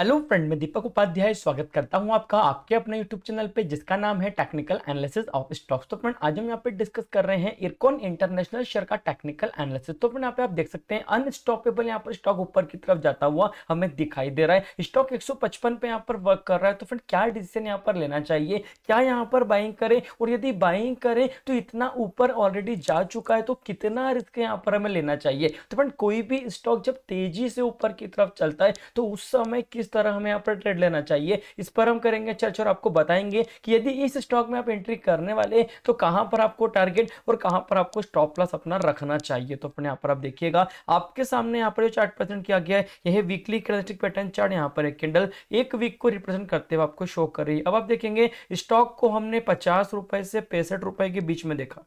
hello friend मैं दीपक उपाध्याय स्वागत करता हूं आपका आपके अपने यूट्यूब चैनल पे जिसका नाम है टेक्निकल एनालिसिस ऑफ स्टॉक्स तो फ्रेंड आज हम यहाँ पे डिस्कस कर रहे हैं इरकॉन इंटरनेशनल शेयर का टेक्निकल एनालिसिस तो फ्रेंड यहां पे आप देख सकते हैं अनस्टॉपेबल यहाँ पर स्टॉक ऊपर की तरफ जाता हुआ हमें दिखाई दे रहा है स्टॉक एक पे यहाँ पर वर्क कर रहा है तो फ्रेंड क्या डिसीजन यहाँ पर लेना चाहिए क्या यहाँ पर बाइंग करें और यदि बाइंग करें तो इतना ऊपर ऑलरेडी जा चुका है तो कितना रिस्क यहाँ पर हमें लेना चाहिए तो फ्रेंड कोई भी स्टॉक जब तेजी से ऊपर की तरफ चलता है तो उस समय किस तरह हमें यहाँ पर ट्रेड लेना चाहिए इस पर हम करेंगे चर्च और आपको बताएंगे कि यदि इस स्टॉक में आप एंट्री करने वाले तो कहाँ पर आपको टारगेट और कहाँ पर आपको स्टॉप लॉस अपना रखना चाहिए तो अपने यहाँ पर आप देखिएगा आपके सामने यहाँ पर जो चार्ट प्रेजेंट किया गया है यह वीकली करेस्टिक पैटर्न चार्ट यहाँ पर एक कैंडल एक वीक को रिप्रेजेंट करते हुए आपको शो कर रही है अब आप देखेंगे स्टॉक को हमने पचास रुपए से पैंसठ रुपए के बीच में देखा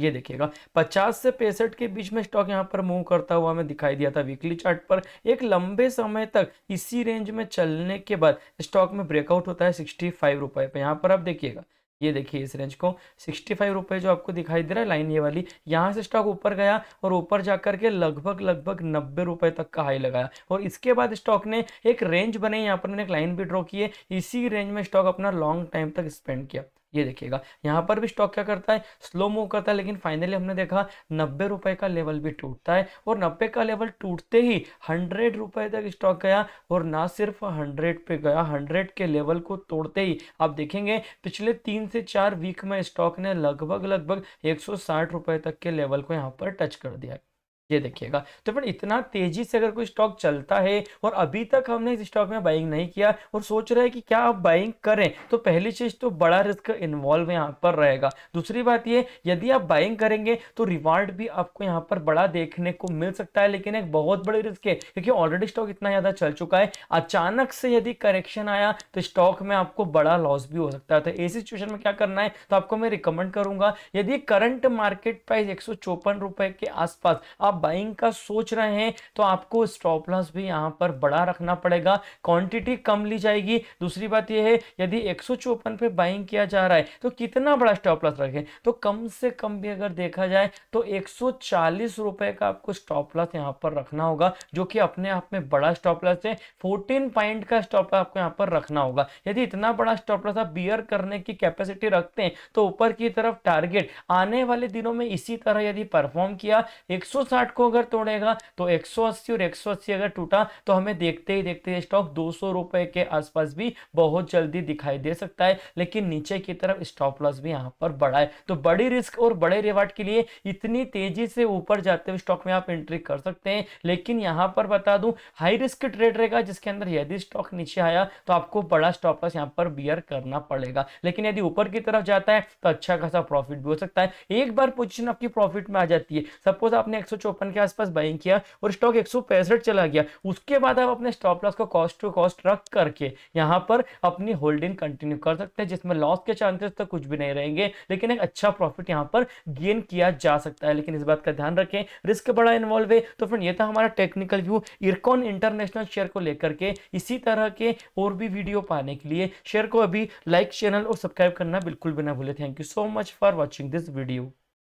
ये देखिएगा 50 से पैंसठ के बीच में स्टॉक यहाँ पर मूव करता हुआ हमें दिखाई दिया था वीकली चार्ट पर एक लंबे समय तक इसी रेंज में चलने के बाद स्टॉक में ब्रेकआउट होता है सिक्सटी फाइव रुपए पर यहाँ पर आप देखिएगा ये देखिए इस रेंज को सिक्सटी फाइव रुपये जो आपको दिखाई दे रहा है लाइन ये वाली यहाँ से स्टॉक ऊपर गया और ऊपर जाकर के लगभग लगभग नब्बे रुपये तक का हाई लगाया और इसके बाद स्टॉक ने एक रेंज बनाई यहाँ पर मैंने एक लाइन भी ड्रॉ की है इसी रेंज में स्टॉक अपना लॉन्ग टाइम तक स्पेंड किया ये देखिएगा यहाँ पर भी स्टॉक क्या करता है स्लो मूव करता है लेकिन फाइनली हमने देखा नब्बे रुपये का लेवल भी टूटता है और नब्बे का लेवल टूटते ही हंड्रेड रुपए तक स्टॉक गया और ना सिर्फ हंड्रेड पे गया हंड्रेड के लेवल को तोड़ते ही आप देखेंगे पिछले तीन से चार वीक में स्टॉक ने लगभग लगभग एक सौ तक के लेवल को यहाँ पर टच कर दिया ये देखिएगा तो फिर इतना तेजी से अगर कोई स्टॉक चलता है और अभी तक हमने इस स्टॉक में बाइंग नहीं किया और सोच रहे हैं कि क्या आप बाइंग करें तो पहली चीज तो बड़ा रिस्क इन्वॉल्व यहाँ पर रहेगा दूसरी बात ये यदि आप बाइंग करेंगे तो रिवार्ड भी आपको यहाँ पर बड़ा देखने को मिल सकता है लेकिन एक बहुत बड़ी रिस्क है क्योंकि ऑलरेडी स्टॉक इतना ज्यादा चल चुका है अचानक से यदि करेक्शन आया तो स्टॉक में आपको बड़ा लॉस भी हो सकता है तो ऐसी सिचुएशन में क्या करना है तो आपको मैं रिकमेंड करूंगा यदि करंट मार्केट प्राइस एक के आसपास आप बाइंग का सोच रहे हैं तो आपको स्टॉप लॉस भी यहाँ पर बड़ा रखना पड़ेगा क्वांटिटी कम ली जाएगी दूसरी बात यह है यदि एक पे बाइंग किया जा रहा है तो कितना बड़ा स्टॉप लॉस रखें तो कम से कम भी अगर देखा जाए तो एक रुपए का आपको स्टॉप लॉस यहाँ पर रखना होगा जो कि अपने आप में बड़ा स्टॉप लॉस है फोर्टीन पॉइंट का स्टॉप लॉस आपको यहाँ पर रखना होगा यदि इतना बड़ा स्टॉप लॉस आप बियर करने की कैपेसिटी रखते हैं तो ऊपर की तरफ टारगेट आने वाले दिनों में इसी तरह यदि परफॉर्म किया 160 साठ को अगर तोड़ेगा तो 180 और 180 अगर टूटा तो हमें देखते ही देखते ही स्टॉक दो सौ के आसपास भी बहुत जल्दी दिखाई दे सकता है लेकिन नीचे की तरफ स्टॉप लॉस भी यहाँ पर बढ़ा है तो बड़ी रिस्क और बड़े रिवार्ड के लिए इतनी तेजी से ऊपर जाते हुए स्टॉक में आप एंट्री कर सकते हैं लेकिन यहाँ पर बता दूं हाई रिस्क ट्रेड रहेगा जिसके अंदर यदि स्टॉक नीचे आया तो आपको बड़ा स्टॉप लॉस यहाँ पर बियर करना पड़ेगा लेकिन यदि ऊपर की तरफ जाता है तो अच्छा खासा प्रॉफिट भी हो सकता है एक बार पोजिशन आपकी प्रॉफिट में आ जाती है सपोज आपने एक के आसपास बाइंग किया और स्टॉक एक चला गया उसके बाद आप अपने स्टॉप लॉस को कॉस्ट टू कॉस्ट रख करके यहाँ पर अपनी होल्डिंग कंटिन्यू कर सकते हैं जिसमें लॉस के चांसेस तो कुछ भी नहीं रहेंगे लेकिन एक अच्छा प्रॉफिट यहाँ पर गेन किया जा सकता है लेकिन इस बात का ध्यान रखें रिस्क बड़ा इन्वॉल्व है तो फ्रेंड ये था हमारा technical view Ircon international share को लेकर के इसी तरह के और भी वीडियो पाने के लिए शेयर को अभी लाइक चैनल और सब्सक्राइब करना बिल्कुल भी ना भूले thank you so much for watching this video